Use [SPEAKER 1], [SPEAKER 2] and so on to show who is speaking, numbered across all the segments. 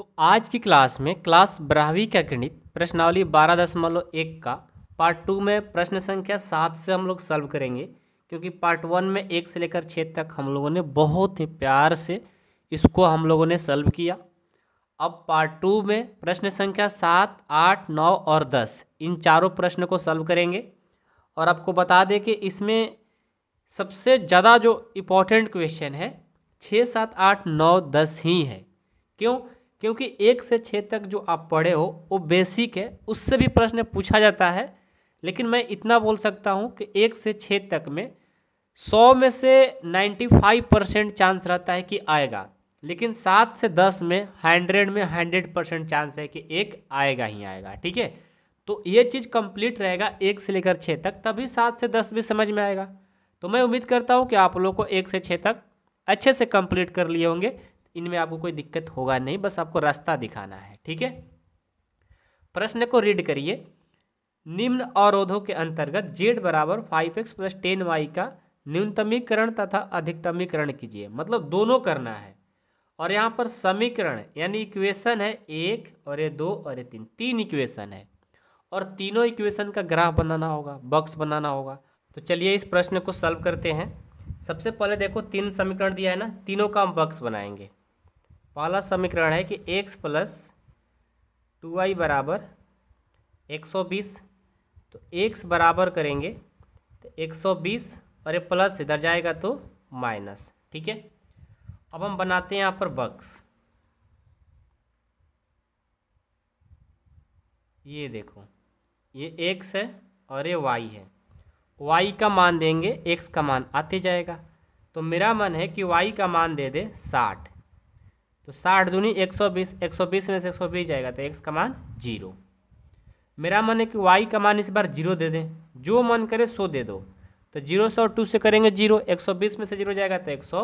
[SPEAKER 1] तो आज की क्लास में क्लास बारहवीं का गणित प्रश्नावली बारह दशमलव एक का पार्ट टू में प्रश्न संख्या सात से हम लोग सॉल्व करेंगे क्योंकि पार्ट वन में एक से लेकर छः तक हम लोगों ने बहुत ही प्यार से इसको हम लोगों ने सॉल्व किया अब पार्ट टू में प्रश्न संख्या सात आठ नौ और दस इन चारों प्रश्न को सॉल्व करेंगे और आपको बता दें कि इसमें सबसे ज़्यादा जो इम्पोर्टेंट क्वेश्चन है छः सात आठ नौ दस ही है क्यों क्योंकि एक से छः तक जो आप पढ़े हो वो बेसिक है उससे भी प्रश्न पूछा जाता है लेकिन मैं इतना बोल सकता हूँ कि एक से छः तक में सौ में से नाइन्टी फाइव परसेंट चांस रहता है कि आएगा लेकिन सात से दस में हंड्रेड में हंड्रेड परसेंट चांस है कि एक आएगा ही आएगा ठीक है तो ये चीज़ कंप्लीट रहेगा एक से लेकर छः तक तभी सात से दस भी समझ में आएगा तो मैं उम्मीद करता हूँ कि आप लोग को एक से छः तक अच्छे से कंप्लीट कर लिए होंगे इनमें आपको कोई दिक्कत होगा नहीं बस आपको रास्ता दिखाना है ठीक है प्रश्न को रीड करिए निम्न अवरोधों के अंतर्गत जेड बराबर five X plus ten Y का न्यूनतमीकरण तथा अधिकतमीकरण कीजिए मतलब दोनों करना है और यहाँ पर समीकरण यानी इक्वेशन है एक और ये दो और ये तीन तीन इक्वेशन है और तीनों इक्वेशन का ग्राफ बनाना होगा बॉक्स बनाना होगा तो चलिए इस प्रश्न को सॉल्व करते हैं सबसे पहले देखो तीन समीकरण दिया है ना तीनों का हम बॉक्स बनाएंगे पहला समीकरण है कि एक्स प्लस टू आई बराबर एक सौ बीस तो एक्स बराबर करेंगे तो एक सौ बीस और ये प्लस इधर जाएगा तो माइनस ठीक है अब हम बनाते हैं यहाँ पर बक्स ये देखो ये एक्स है और ये वाई है वाई का मान देंगे एक्स का मान आते जाएगा तो मेरा मन है कि वाई का मान दे दे साठ तो साठ दूनी एक सौ बीस एक सौ बीस में से एक सौ बीस जाएगा तो एक्स का मान जीरो मेरा मन है कि वाई का मान इस बार जीरो दे दें जो मन करे सो दे दो तो जीरो सौ टू से करेंगे जीरो एक सौ बीस में से जीरो जाएगा तो एक सौ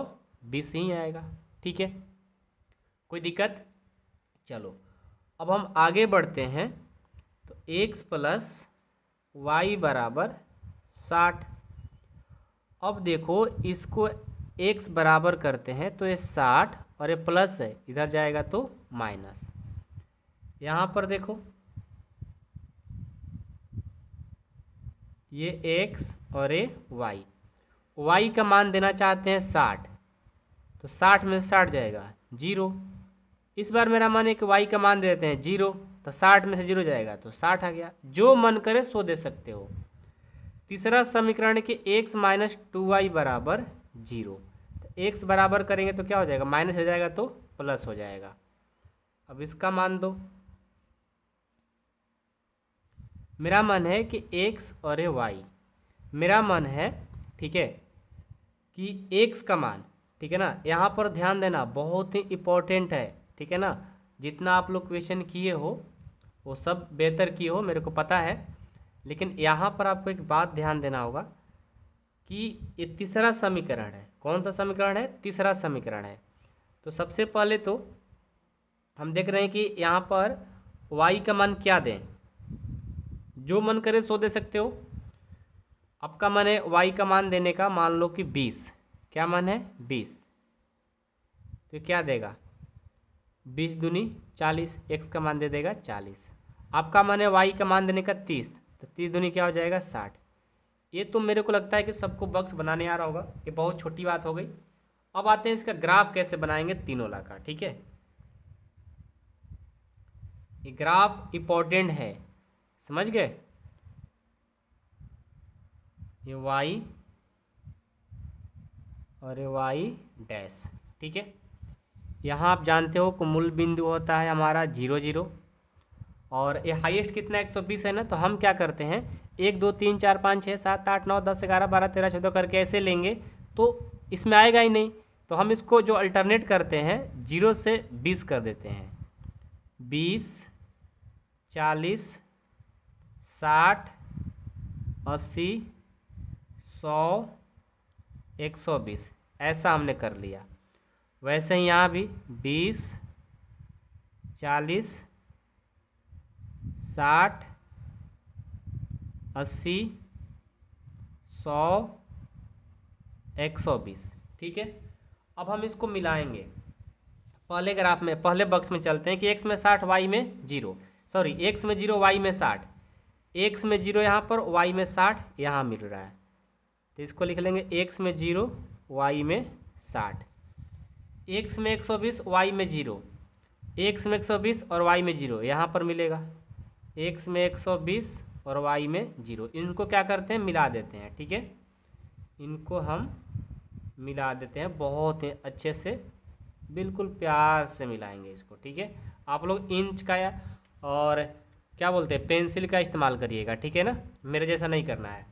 [SPEAKER 1] बीस ही आएगा ठीक है कोई दिक्कत चलो अब हम आगे बढ़ते हैं तो एक्स प्लस वाई बराबर साठ अब देखो इसको एक्स बराबर करते हैं तो ये साठ और ये प्लस है इधर जाएगा तो माइनस यहाँ पर देखो ये एक्स और ये वाई वाई का मान देना चाहते हैं साठ तो साठ में साठ जाएगा जीरो इस बार मेरा मन है कि वाई का मान देते हैं जीरो तो साठ में से जीरो जाएगा तो साठ आ गया जो मन करे सो दे सकते हो तीसरा समीकरण के एक्स माइनस टू वाई बराबर जीरो एक्स बराबर करेंगे तो क्या हो जाएगा माइनस हो जाएगा तो प्लस हो जाएगा अब इसका मान दो मेरा मन है कि एक्स और ए वाई मेरा मन है ठीक है कि एक्स का मान ठीक है ना यहाँ पर ध्यान देना बहुत ही इम्पोर्टेंट है ठीक है ना जितना आप लोग क्वेश्चन किए हो वो सब बेहतर किए हो मेरे को पता है लेकिन यहाँ पर आपको एक बात ध्यान देना होगा कि ये तीसरा समीकरण है कौन सा समीकरण है तीसरा समीकरण है तो सबसे पहले तो हम देख रहे हैं कि यहाँ पर वाई का मान क्या दें जो मन करे सो दे सकते हो आपका मन है वाई का मान देने का मान लो कि बीस क्या मन है बीस तो क्या देगा बीस दुनी चालीस एक्स का मान दे देगा चालीस आपका मन है वाई का मान देने का तीस तो तीस दुनी क्या हो जाएगा साठ ये तो मेरे को लगता है कि सबको बक्स बनाने आ रहा होगा ये बहुत छोटी बात हो गई अब आते हैं इसका ग्राफ कैसे बनाएंगे तीनों ला का ठीक है ये ग्राफ इम्पोर्टेंट है समझ गए ये वाई और ये वाई डैश ठीक है यहाँ आप जानते हो मूल बिंदु होता है हमारा जीरो जीरो और ये हाईएस्ट कितना 120 है ना तो हम क्या करते हैं एक दो तीन चार पाँच छः सात आठ नौ दस ग्यारह बारह तेरह चौदह करके ऐसे लेंगे तो इसमें आएगा ही नहीं तो हम इसको जो अल्टरनेट करते हैं जीरो से बीस कर देते हैं बीस चालीस साठ अस्सी सौ एक सौ बीस ऐसा हमने कर लिया वैसे ही यहाँ भी बीस चालीस साठ अस्सी सौ एक सौ बीस ठीक है अब हम इसको मिलाएंगे पहले ग्राफ में पहले बक्स में चलते हैं कि एक्स में साठ वाई में जीरो सॉरी एक्स में जीरो वाई में साठ एक्स में जीरो यहाँ पर वाई में साठ यहाँ मिल रहा है तो इसको लिख लेंगे एक्स में जीरो वाई में साठ एक्स में एक सौ बीस वाई में जीरो एक्स में एक सौ बीस और वाई में जीरो यहाँ पर मिलेगा एक्स में एक सौ बीस और वाई में जीरो इनको क्या करते हैं मिला देते हैं ठीक है इनको हम मिला देते हैं बहुत ही अच्छे से बिल्कुल प्यार से मिलाएंगे इसको ठीक है आप लोग इंच का या और क्या बोलते हैं पेंसिल का इस्तेमाल करिएगा ठीक है ना मेरे जैसा नहीं करना है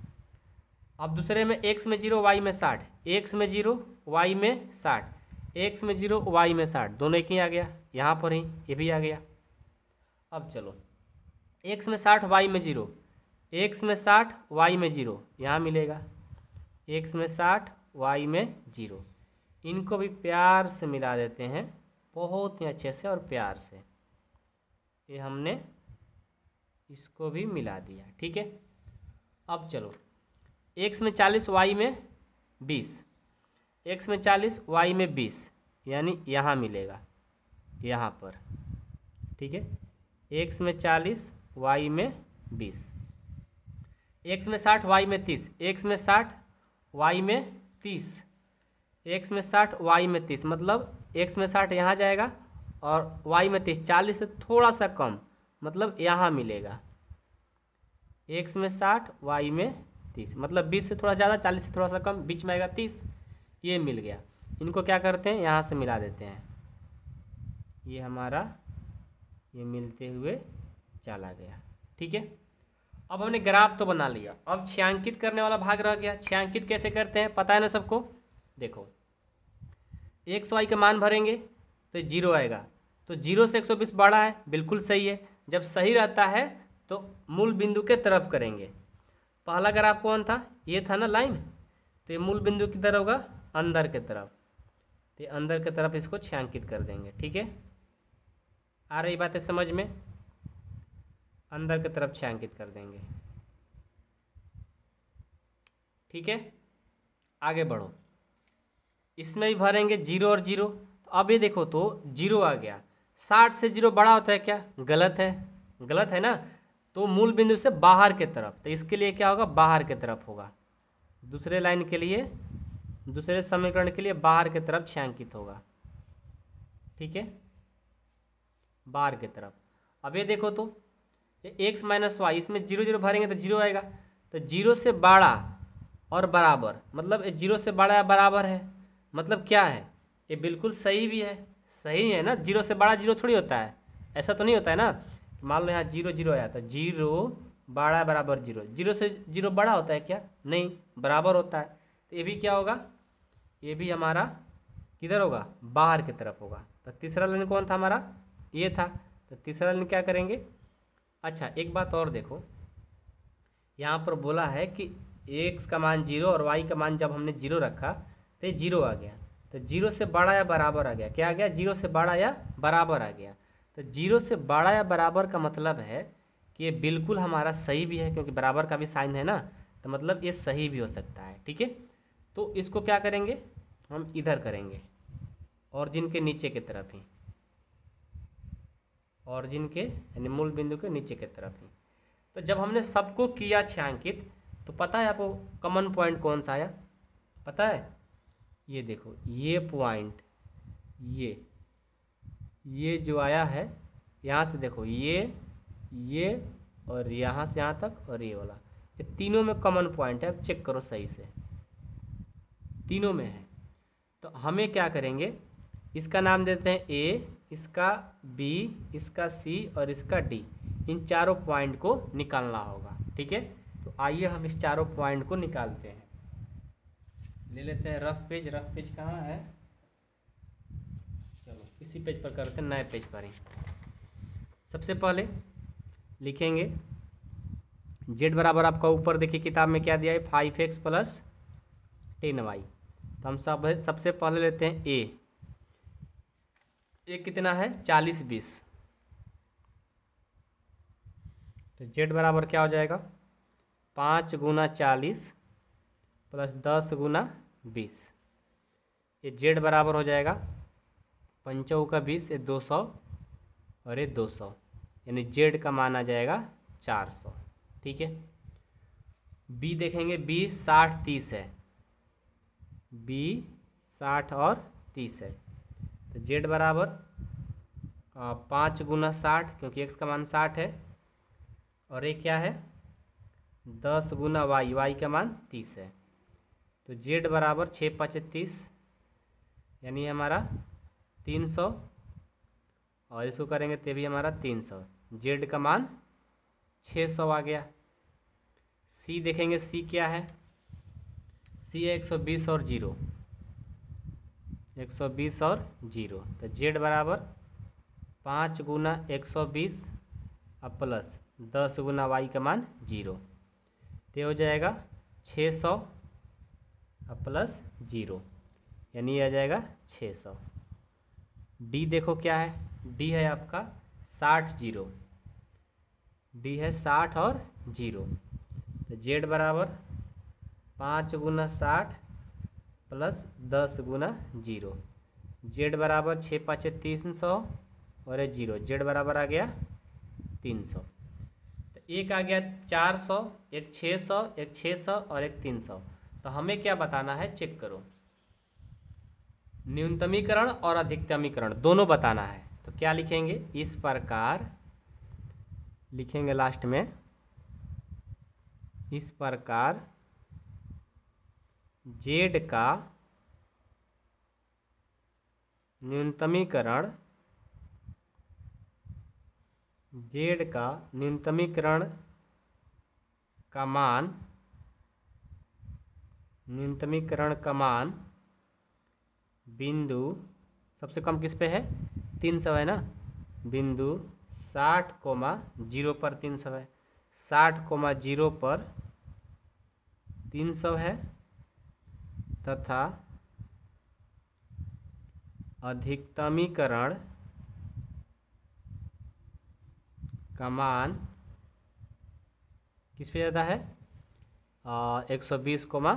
[SPEAKER 1] अब दूसरे में एक्स में जीरो वाई में साठ एक्स में जीरो वाई में साठ एक्स में जीरो वाई में साठ दोनों एक ही आ गया यहाँ पर ही ये भी आ गया अब चलो एक्स में साठ वाई में जीरो एक्स में साठ वाई में जीरो यहाँ मिलेगा एक्स में साठ वाई में जीरो इनको भी प्यार से मिला देते हैं बहुत ही अच्छे से और प्यार से ये हमने इसको भी मिला दिया ठीक है अब चलो एक्स में चालीस वाई में बीस एक्स में चालीस वाई में बीस यानी यहाँ मिलेगा यहाँ पर ठीक है एक्स में चालीस वाई में बीस एक्स में साठ वाई में तीस एक्स में साठ वाई में तीस एक्स में साठ वाई में तीस मतलब एक्स में साठ यहाँ जाएगा और वाई में तीस चालीस से थोड़ा सा कम मतलब यहाँ मिलेगा एक्स में साठ वाई में तीस मतलब बीस से थोड़ा ज़्यादा चालीस से थोड़ा सा कम बीच में आएगा तीस ये मिल गया इनको क्या करते हैं यहाँ से मिला देते हैं ये हमारा ये मिलते हुए चला गया ठीक है अब हमने ग्राफ तो बना लिया अब छियांकित करने वाला भाग रह गया छियांकित कैसे करते हैं पता है ना सबको देखो एक सौ आई का मान भरेंगे तो जीरो आएगा तो जीरो से एक सौ बीस बड़ा है बिल्कुल सही है जब सही रहता है तो मूल बिंदु के तरफ करेंगे पहला ग्राफ कौन था ये था ना लाइन तो ये मूल बिंदु की तरफ होगा अंदर के तरफ तो ये अंदर के तरफ इसको छियांकित कर देंगे ठीक है आ रही बातें समझ में अंदर की तरफ छायांकित कर देंगे ठीक है आगे बढ़ो इसमें भी भरेंगे जीरो और जीरो तो अब ये देखो तो जीरो आ गया साठ से जीरो बड़ा होता है क्या गलत है गलत है ना तो मूल बिंदु से बाहर के तरफ तो इसके लिए क्या होगा बाहर के तरफ होगा दूसरे लाइन के लिए दूसरे समीकरण के लिए बाहर के तरफ छायांकित होगा ठीक है बाहर के तरफ अब ये देखो तो एक्स माइनस वाई इसमें जीरो जीरो भरेंगे तो जीरो आएगा तो जीरो से बड़ा और बराबर मतलब जीरो से बड़ा या बराबर है मतलब क्या है ये बिल्कुल सही भी है सही है ना जीरो से बड़ा जीरो थोड़ी होता है ऐसा तो नहीं होता है ना मान लो यहाँ जीरो जीरो आया तो जीरो बड़ा बराबर जीरो जीरो से जीरो बड़ा होता है क्या नहीं बराबर होता है तो ये भी क्या होगा ये भी हमारा किधर होगा बाहर की तरफ होगा तो तीसरा लाइन कौन था हमारा ये था तो तीसरा लाइन क्या करेंगे अच्छा एक बात और देखो यहाँ पर बोला है कि एक्स का मान जीरो और वाई का मान जब हमने जीरो रखा तो जीरो आ गया तो जीरो से बड़ा या बराबर आ गया क्या आ गया जीरो से बड़ा या बराबर आ गया तो जीरो से बड़ा या बराबर का मतलब है कि ये बिल्कुल हमारा सही भी है क्योंकि बराबर का भी साइन है ना तो मतलब ये सही भी हो सकता है ठीक है तो इसको क्या करेंगे हम इधर करेंगे और जिनके नीचे की तरफ ही ऑरिजिन के यानी मूल बिंदु के नीचे के तरफ ही तो जब हमने सबको किया छायांकित तो पता है आपको कॉमन पॉइंट कौन सा आया पता है ये देखो ये पॉइंट ये ये जो आया है यहाँ से देखो ये ये और यहाँ से यहाँ तक और ये वाला ये तीनों में कॉमन पॉइंट है अब चेक करो सही से तीनों में है तो हमें क्या करेंगे इसका नाम देते हैं ए इसका बी इसका सी और इसका डी इन चारों पॉइंट को निकालना होगा ठीक है तो आइए हम इस चारों पॉइंट को निकालते हैं ले लेते हैं रफ पेज रफ पेज कहाँ है चलो इसी पेज पर करते हैं नए पेज पर ही सबसे पहले लिखेंगे जेड बराबर आपका ऊपर देखिए किताब में क्या दिया है five X plus ten Y तो हम सब सबसे पहले लेते हैं ए एक कितना है चालीस बीस तो जेड बराबर क्या हो जाएगा पाँच गुना चालीस प्लस दस गुना बीस ये जेड बराबर हो जाएगा पंचौ का बीस ये दो सौ और ये दो सौ यानी जेड का मान आ जाएगा चार सौ ठीक है बी देखेंगे बी साठ तीस है बी साठ और तीस है तो जेड बराबर पाँच गुना साठ क्योंकि एक्स का मान साठ है और ये क्या है दस गुना वाई वाई का मान तीस है तो जेड बराबर छः पाँच तीस यानी हमारा तीन सौ और इसको करेंगे तो भी हमारा तीन सौ जेड का मान छः सौ आ गया सी देखेंगे सी क्या है सी है एक सौ बीस और जीरो एक सौ बीस और जीरो तो जेड बराबर पाँच गुना एक सौ बीस और प्लस दस गुना वाई का मान जीरो तो हो जाएगा छः सौ और प्लस जीरो यानी आ जाएगा छः सौ डी देखो क्या है डी है आपका साठ जीरो डी है साठ और जीरो तो जेड बराबर पाँच गुना साठ प्लस दस गुना जीरो जेड बराबर छः पाँच तीन सौ और ये जीरो जेड बराबर आ गया तीन सौ तो एक आ गया चार सौ एक छः सौ एक छः सौ और एक तीन सौ तो हमें क्या बताना है चेक करो न्यूनतमीकरण और अधिकतमीकरण दोनों बताना है तो क्या लिखेंगे इस प्रकार लिखेंगे लास्ट में इस प्रकार जेड का न्यूनतमीकरण जेड का न्यूनतमीकरण का मान न्यूनतमीकरण का मान बिंदु सबसे कम किस पे है तीन सौ है ना बिंदु साठ कोमा जीरो पर तीन सौ है साठ कोमा जीरो पर तीन सौ है तथा अधिकतमीकरण का मान किस पे ज़्यादा है एक सौ बीस कोमा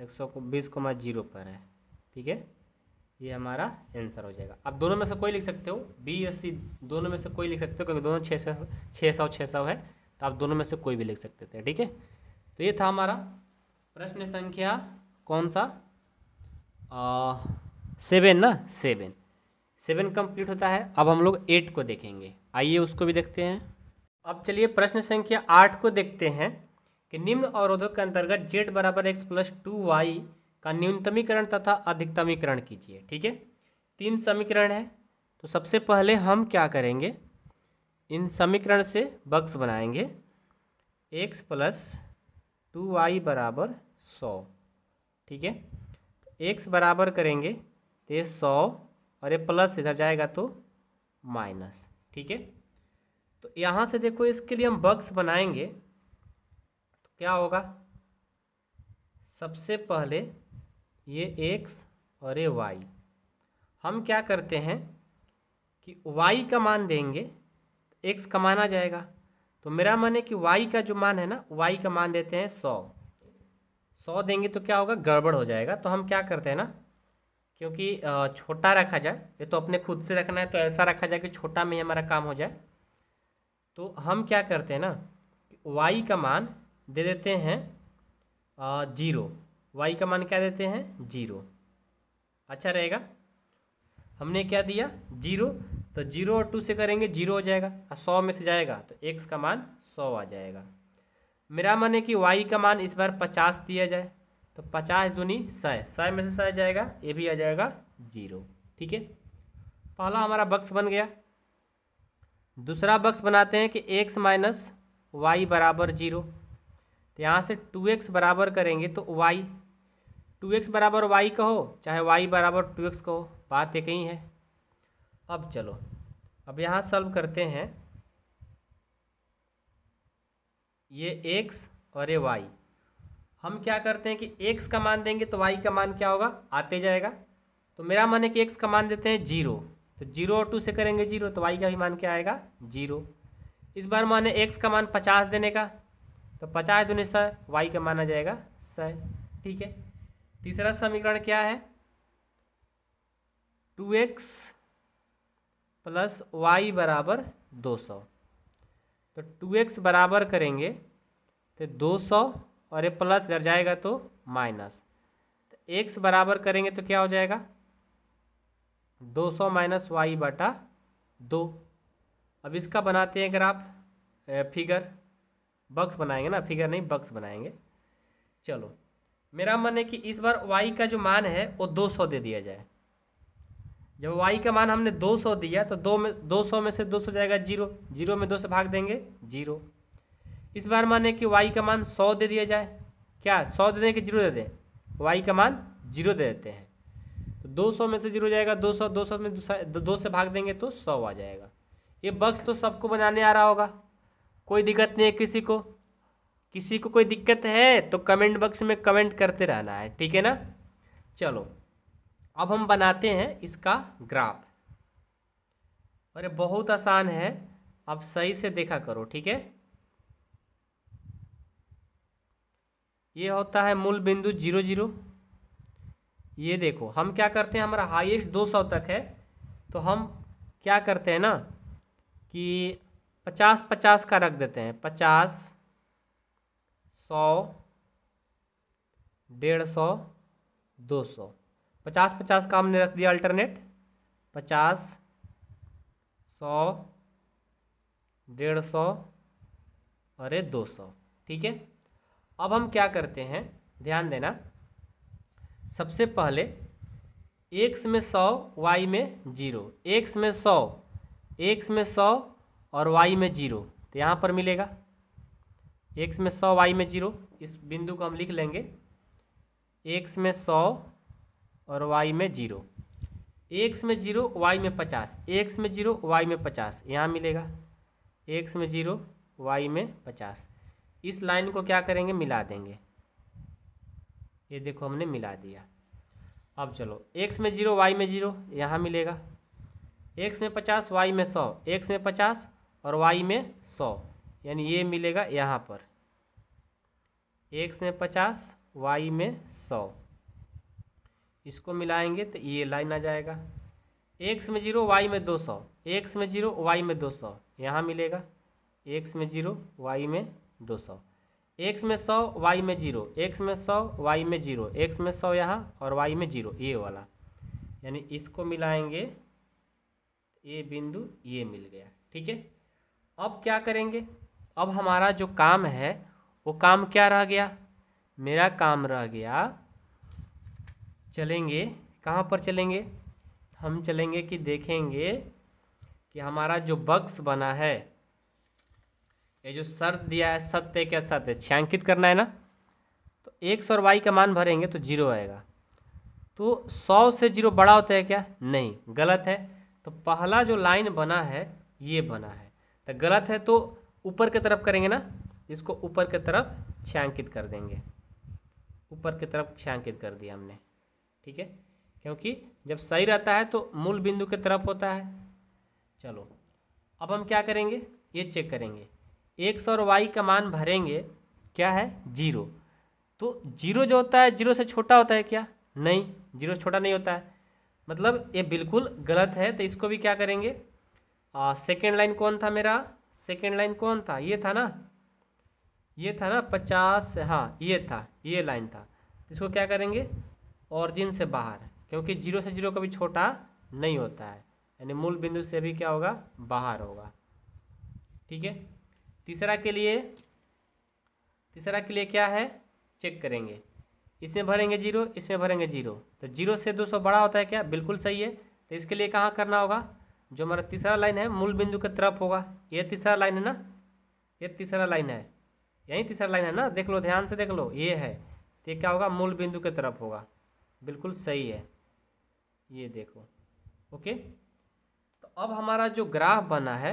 [SPEAKER 1] एक सौ बीस कोमा जीरो पर है ठीक है ये हमारा आंसर हो जाएगा आप दोनों में से कोई लिख सकते हो बी एस सी दोनों में से कोई लिख सकते हो क्योंकि दोनों छः सौ छः सौ छः सौ है तो आप दोनों में से कोई भी लिख सकते थे ठीक है तो ये था हमारा प्रश्न संख्या कौन सा सेवन ना सेवन सेवन कंप्लीट होता है अब हम लोग एट को देखेंगे आइए उसको भी देखते हैं अब चलिए प्रश्न संख्या आठ को देखते हैं कि निम्न अवरोधों के अंतर्गत जेड बराबर एक्स प्लस टू वाई का न्यूनतमीकरण तथा अधिकतमीकरण कीजिए ठीक है तीन समीकरण है तो सबसे पहले हम क्या करेंगे इन समीकरण से बक्स बनाएंगे एक्स प्लस टू वाई बराबर सौ ठीक है एक्स बराबर करेंगे तो ये सौ और ये प्लस इधर जाएगा तो माइनस ठीक है तो यहाँ से देखो इसके लिए हम बक्स बनाएंगे तो क्या होगा सबसे पहले ये एक्स और ये वाई हम क्या करते हैं कि वाई का मान देंगे एक्स का माना जाएगा तो मेरा मन है कि वाई का जो मान है ना वाई का मान देते हैं सौ सौ देंगे तो क्या होगा गड़बड़ हो जाएगा तो हम क्या करते हैं ना क्योंकि छोटा रखा जाए ये तो अपने खुद से रखना है तो ऐसा रखा जाए कि छोटा में ही हमारा काम हो जाए तो हम क्या करते हैं ना वाई का मान दे देते हैं जीरो वाई का मान क्या देते हैं जीरो अच्छा रहेगा हमने क्या दिया जीरो तो जीरो और टू से करेंगे जीरो हो जाएगा और सौ में से जाएगा तो एक्स का मान सौ आ जाएगा मेरा मन है कि वाई का मान इस बार पचास दिया जाए तो पचास दूनी सय सय में से सय जाएगा ये भी आ जाएगा जीरो ठीक है पहला हमारा बक्स बन गया दूसरा बक्स बनाते हैं कि एक्स माइनस वाई बराबर जीरो तो यहाँ से टू एक्स बराबर करेंगे तो वाई टू एक्स बराबर वाई कहो चाहे वाई बराबर टू एक्स कहो बात एक ही है अब चलो अब यहाँ सॉल्व करते हैं ये एक्स और ये वाई हम क्या करते हैं कि एक्स का मान देंगे तो वाई का मान क्या होगा आते जाएगा तो मेरा मान है कि एक्स का मान देते हैं जीरो तो जीरो और टू से करेंगे जीरो तो वाई का भी मान क्या आएगा जीरो इस बार माने एक्स का मान पचास देने का तो पचास दूनी सौ वाई का माना जाएगा सौ ठीक है तीसरा समीकरण क्या है टू एक्स प्लस वाई बराबर दो सौ तो टू एक्स बराबर करेंगे तो दो सौ और ये प्लस इधर जाएगा तो माइनस तो एक्स बराबर करेंगे तो क्या हो जाएगा दो सौ माइनस वाई बटा दो अब इसका बनाते हैं अगर आप फिगर बक्स बनाएंगे ना फिगर नहीं बक्स बनाएंगे चलो मेरा मन है कि इस बार वाई का जो मान है वो दो सौ दे दिया जाए जब y का मान हमने 200 दिया तो दो में सौ में से 200 जाएगा जीरो जीरो में दो से भाग देंगे जीरो इस बार माने कि y का मान 100 दे दिया जाए क्या 100 दे दें कि जीरो दे दें y का मान जीरो दे देते हैं तो 200 में से जीरो जाएगा 200 200 में दो से भाग देंगे तो 100 आ जाएगा ये बक्स तो सबको बनाने आ रहा होगा कोई दिक्कत नहीं है किसी को किसी को कोई दिक्कत है तो कमेंट बक्स में कमेंट करते रहना है ठीक है ना चलो अब हम बनाते हैं इसका ग्राफ और ये बहुत आसान है अब सही से देखा करो ठीक है ये होता है मूल बिंदु जीरो जीरो ये देखो हम क्या करते हैं हमारा हाईएस्ट दो सौ तक है तो हम क्या करते हैं ना कि पचास पचास का रख देते हैं पचास सौ डेढ़ सौ दो सौ पचास पचास का हमने रख दिया अल्टरनेट पचास सौ डेढ़ सौ अरे दो सौ ठीक है अब हम क्या करते हैं ध्यान देना सबसे पहले एक्स में सौ वाई में जीरो एक्स में सौ एक्स में सौ और वाई में जीरो तो यहाँ पर मिलेगा एक्स में सौ वाई में जीरो इस बिंदु को हम लिख लेंगे एक्स में सौ और वाई में जीरो एक्स में जीरो वाई में पचास एक्स में जीरो वाई में पचास यहाँ मिलेगा एक्स में जीरो वाई में पचास इस लाइन को क्या करेंगे मिला देंगे ये देखो हमने मिला दिया अब चलो एक्स में जीरो वाई में जीरो यहाँ मिलेगा एक्स में पचास वाई में सौ एक्स में पचास और वाई में सौ यानी ये मिलेगा यहाँ पर एक्स में पचास वाई में सौ इसको मिलाएंगे तो ये लाइन आ जाएगा एक्स में जीरो वाई में दो सौ एक्स में जीरो वाई में दो सौ यहाँ मिलेगा एक्स में जीरो वाई में दो सौ एक्स में सौ वाई में जीरो एक्स में सौ वाई में जीरो एक्स में सौ यहाँ और वाई में जीरो ये वाला यानी इसको मिलाएंगे ये बिंदु ये मिल गया ठीक है अब क्या करेंगे अब हमारा जो काम है वो काम क्या रह गया मेरा काम रह गया चलेंगे कहाँ पर चलेंगे हम चलेंगे कि देखेंगे कि हमारा जो बक्स बना है ये जो शर्त दिया है सत्य क्या सत्य छ्यांकित करना है ना तो एक सौ और वाई का मान भरेंगे तो जीरो आएगा तो सौ से जीरो बड़ा होता है क्या नहीं गलत है तो पहला जो लाइन बना है ये बना है तो गलत है तो ऊपर की तरफ करेंगे ना इसको ऊपर की तरफ छायांकित कर देंगे ऊपर की तरफ छायांकित कर दिया हमने ठीक है क्योंकि जब सही रहता है तो मूल बिंदु के तरफ होता है चलो अब हम क्या करेंगे ये चेक करेंगे एक्स और वाई का मान भरेंगे क्या है जीरो तो जीरो जो होता है जीरो से छोटा होता है क्या नहीं जीरो छोटा नहीं होता है मतलब ये बिल्कुल गलत है तो इसको भी क्या करेंगे सेकेंड लाइन कौन था मेरा सेकेंड लाइन कौन था ये था ना ये था ना पचास हाँ ये था ये लाइन था इसको क्या करेंगे ऑरिजिन से बाहर क्योंकि जीरो से जीरो कभी छोटा नहीं होता है यानी मूल बिंदु से भी क्या होगा बाहर होगा ठीक है तीसरा के लिए तीसरा के लिए क्या है चेक करेंगे इसमें भरेंगे जीरो इसमें भरेंगे जीरो तो जीरो से दो सौ बड़ा होता है क्या बिल्कुल सही है तो इसके लिए कहाँ करना होगा जो हमारा तीसरा लाइन है मूल बिंदु के तरफ होगा ये तीसरा लाइन है ना ये तीसरा लाइन है यही तीसरा लाइन है ना देख लो ध्यान से देख लो ये है तो क्या होगा मूल बिंदु के तरफ होगा बिल्कुल सही है ये देखो ओके तो अब हमारा जो ग्राफ बना है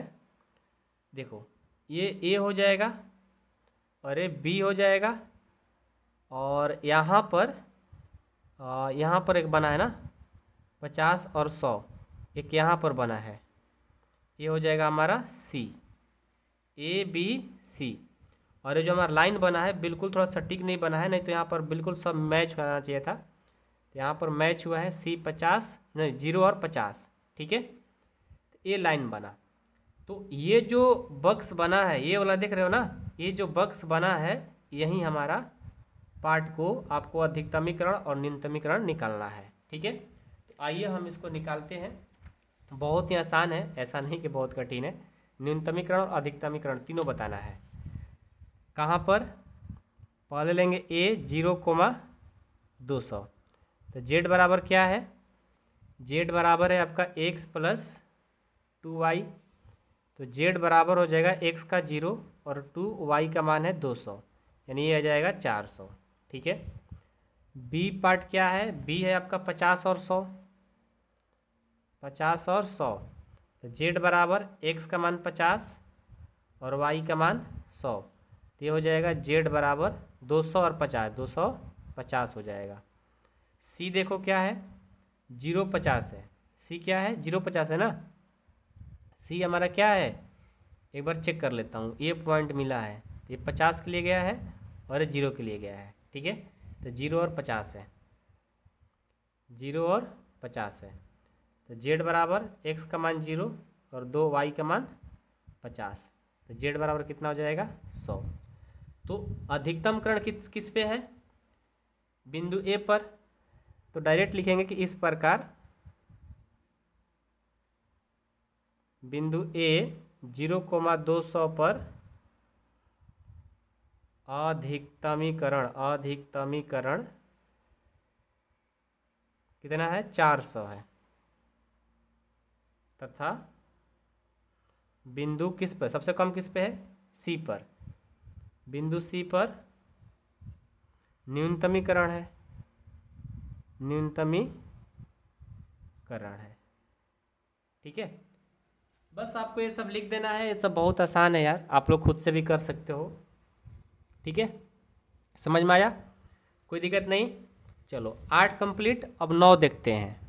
[SPEAKER 1] देखो ये ए हो जाएगा और ये बी हो जाएगा और यहाँ पर यहाँ पर एक बना है ना पचास और सौ एक यहाँ पर बना है ये हो जाएगा हमारा सी ए बी सी और ये जो हमारा लाइन बना है बिल्कुल थोड़ा सटीक नहीं बना है नहीं तो यहाँ पर बिल्कुल सब मैच करना चाहिए था यहाँ पर मैच हुआ है सी पचास नहीं जीरो और पचास ठीक है तो ये लाइन बना तो ये जो बक्स बना है ये वाला देख रहे हो ना ये जो बक्स बना है यही हमारा पार्ट को आपको अधिकतमीकरण और न्यूनतमीकरण निकालना है ठीक है तो आइए हम इसको निकालते हैं बहुत ही आसान है ऐसा नहीं कि बहुत कठिन है न्यूनतमीकरण और अधिकतमीकरण तीनों बताना है कहाँ पर पहले लेंगे ए जीरो कोमा दो सौ तो जेड बराबर क्या है जेड बराबर है आपका एक्स प्लस टू वाई तो जेड बराबर हो जाएगा एक्स का जीरो और टू वाई का मान है दो सौ यानी ये आ जाएगा चार सौ ठीक है बी पार्ट क्या है बी है आपका पचास और सौ पचास और सौ तो जेड बराबर एक्स का मान पचास और वाई का मान सौ तो ये हो जाएगा जेड बराबर दो सौ और पचास दो सौ पचास हो जाएगा सी देखो क्या है जीरो पचास है सी क्या है जीरो पचास है ना सी हमारा क्या है एक बार चेक कर लेता हूँ ये पॉइंट मिला है तो ये पचास के लिए गया है और ये जीरो के लिए गया है ठीक है तो जीरो और पचास है जीरो और पचास है तो जेड बराबर एक्स का मान जीरो और दो वाई का मान पचास तो जेड बराबर कितना हो जाएगा सौ तो अधिकतम करण किस किस पे है बिंदु ए पर तो डायरेक्ट लिखेंगे कि इस प्रकार बिंदु ए जीरो कोमा दो सौ पर अधिकतमीकरण अधिकतमीकरण कितना है चार सौ है तथा बिंदु किस पर सबसे कम किस पे है सी पर बिंदु सी पर न्यूनतमीकरण है न्यूनतमीकरण है ठीक है बस आपको ये सब लिख देना है ये सब बहुत आसान है यार आप लोग खुद से भी कर सकते हो ठीक है समझ में आया कोई दिक्कत नहीं चलो आठ कंप्लीट अब नौ देखते हैं